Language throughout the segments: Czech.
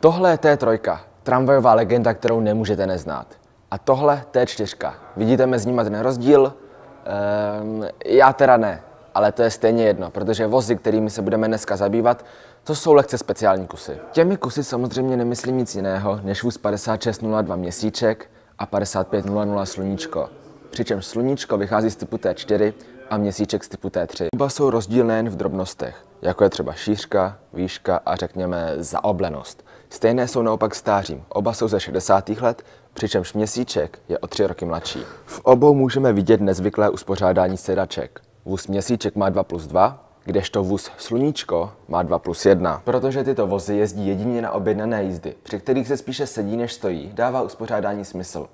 Tohle je T3, tramvajová legenda, kterou nemůžete neznát. A tohle T4. Vidíte mezi nimi ten rozdíl? Ehm, já teda ne, ale to je stejně jedno, protože vozy, kterými se budeme dneska zabývat, to jsou lehce speciální kusy. Těmi kusy samozřejmě nemyslím nic jiného než vůz 5602 měsíček a 5500 sluníčko. Přičemž sluníčko vychází z typu T4 a měsíček z typu T3. Oba jsou rozdílné jen v drobnostech jako je třeba šířka, výška a řekněme zaoblenost. Stejné jsou naopak stářím, oba jsou ze 60. let, přičemž měsíček je o tři roky mladší. V obou můžeme vidět nezvyklé uspořádání sedaček. Vůz měsíček má 2 plus 2, kdežto vůz Sluníčko má 2 plus 1. Protože tyto vozy jezdí jedině na objednané jízdy, při kterých se spíše sedí než stojí, dává uspořádání smysl.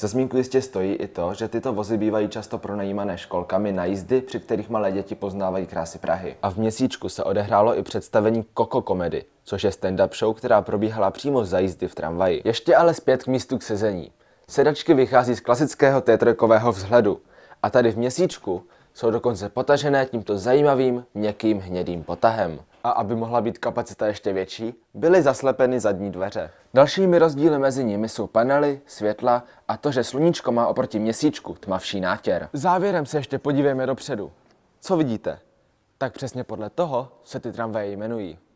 Za zmínku jistě stojí i to, že tyto vozy bývají často pronajímané školkami na jízdy, při kterých malé děti poznávají krásy Prahy. A v měsíčku se odehrálo i představení Koko Komedy, což je stand-up show, která probíhala přímo za jízdy v tramvaji. Ještě ale zpět k místu k sezení. Sedačky vychází z klasického t vzhledu. A tady v měsíčku jsou dokonce potažené tímto zajímavým měkkým hnědým potahem. A aby mohla být kapacita ještě větší, byly zaslepeny zadní dveře. Dalšími rozdíly mezi nimi jsou panely, světla a to, že sluníčko má oproti měsíčku tmavší nátěr. Závěrem se ještě podívejme dopředu. Co vidíte? Tak přesně podle toho se ty tramvaje jmenují.